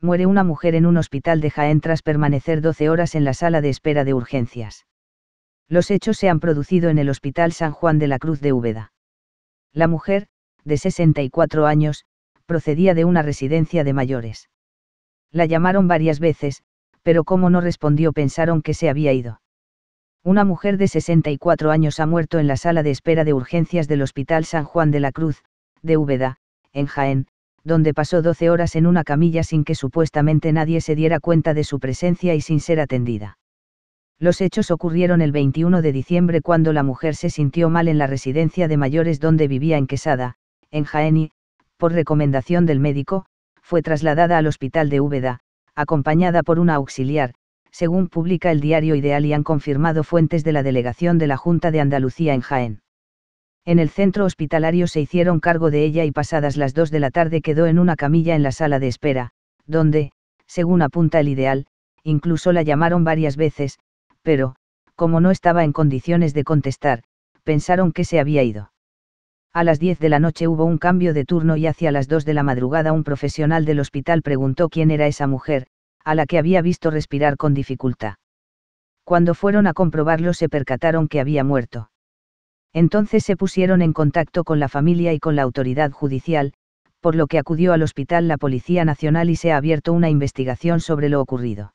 muere una mujer en un hospital de Jaén tras permanecer 12 horas en la sala de espera de urgencias. Los hechos se han producido en el Hospital San Juan de la Cruz de Úbeda. La mujer, de 64 años, procedía de una residencia de mayores. La llamaron varias veces, pero como no respondió pensaron que se había ido. Una mujer de 64 años ha muerto en la sala de espera de urgencias del Hospital San Juan de la Cruz, de Úbeda, en Jaén, donde pasó 12 horas en una camilla sin que supuestamente nadie se diera cuenta de su presencia y sin ser atendida. Los hechos ocurrieron el 21 de diciembre cuando la mujer se sintió mal en la residencia de mayores donde vivía en Quesada, en Jaén y, por recomendación del médico, fue trasladada al hospital de Úbeda, acompañada por una auxiliar, según publica el diario Ideal y han confirmado fuentes de la delegación de la Junta de Andalucía en Jaén en el centro hospitalario se hicieron cargo de ella y pasadas las 2 de la tarde quedó en una camilla en la sala de espera, donde, según apunta el ideal, incluso la llamaron varias veces, pero, como no estaba en condiciones de contestar, pensaron que se había ido. A las 10 de la noche hubo un cambio de turno y hacia las 2 de la madrugada un profesional del hospital preguntó quién era esa mujer, a la que había visto respirar con dificultad. Cuando fueron a comprobarlo se percataron que había muerto. Entonces se pusieron en contacto con la familia y con la autoridad judicial, por lo que acudió al hospital la Policía Nacional y se ha abierto una investigación sobre lo ocurrido.